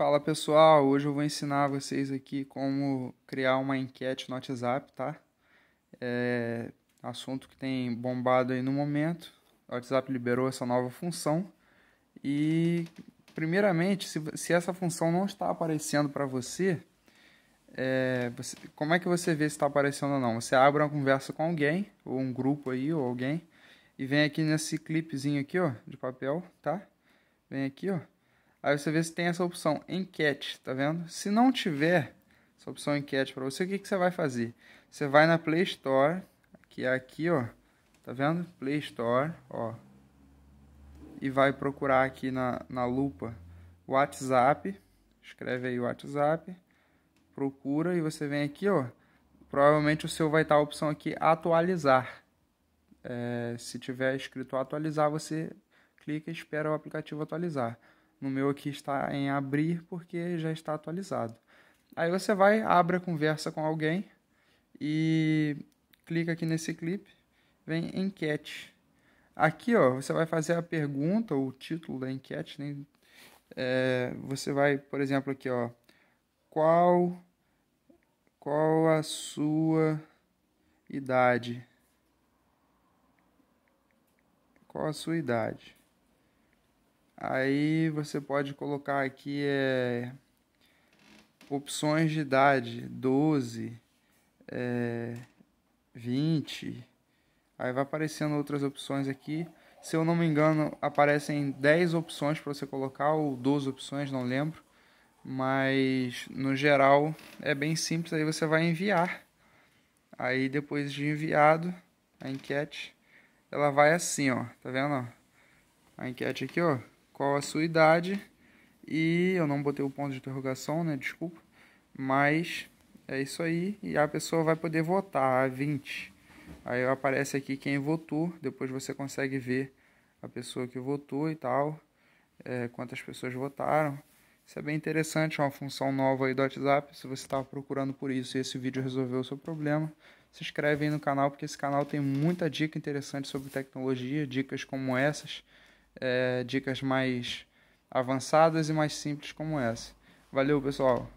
Fala pessoal, hoje eu vou ensinar vocês aqui como criar uma enquete no WhatsApp, tá? É assunto que tem bombado aí no momento. O WhatsApp liberou essa nova função e, primeiramente, se, se essa função não está aparecendo para você, é, você, como é que você vê se está aparecendo ou não? Você abre uma conversa com alguém, ou um grupo aí, ou alguém, e vem aqui nesse clipezinho aqui, ó, de papel, tá? Vem aqui, ó Aí você vê se tem essa opção enquete, tá vendo? Se não tiver essa opção enquete para você, o que, que você vai fazer? Você vai na Play Store, que é aqui, ó, tá vendo? Play Store, ó, e vai procurar aqui na, na lupa WhatsApp, escreve aí WhatsApp, procura e você vem aqui, ó, provavelmente o seu vai estar tá a opção aqui atualizar. É, se tiver escrito atualizar, você clica e espera o aplicativo atualizar. No meu aqui está em abrir porque já está atualizado. Aí você vai, abre a conversa com alguém e clica aqui nesse clipe, vem enquete. Aqui, ó, você vai fazer a pergunta ou o título da enquete. Né? É, você vai, por exemplo, aqui, ó, qual qual a sua idade? Qual a sua idade? Aí você pode colocar aqui é, opções de idade, 12, é, 20. Aí vai aparecendo outras opções aqui. Se eu não me engano, aparecem 10 opções para você colocar, ou 12 opções, não lembro. Mas no geral é bem simples. Aí você vai enviar. Aí depois de enviado a enquete, ela vai assim, ó. Tá vendo? A enquete aqui, ó qual a sua idade. E eu não botei o ponto de interrogação, né? Desculpa. Mas é isso aí. E a pessoa vai poder votar a 20. Aí aparece aqui quem votou. Depois você consegue ver a pessoa que votou e tal. É, quantas pessoas votaram. Isso é bem interessante, é uma função nova aí do WhatsApp. Se você estava procurando por isso e esse vídeo resolveu o seu problema, se inscreve aí no canal, porque esse canal tem muita dica interessante sobre tecnologia, dicas como essas é, dicas mais avançadas e mais simples como essa. Valeu, pessoal!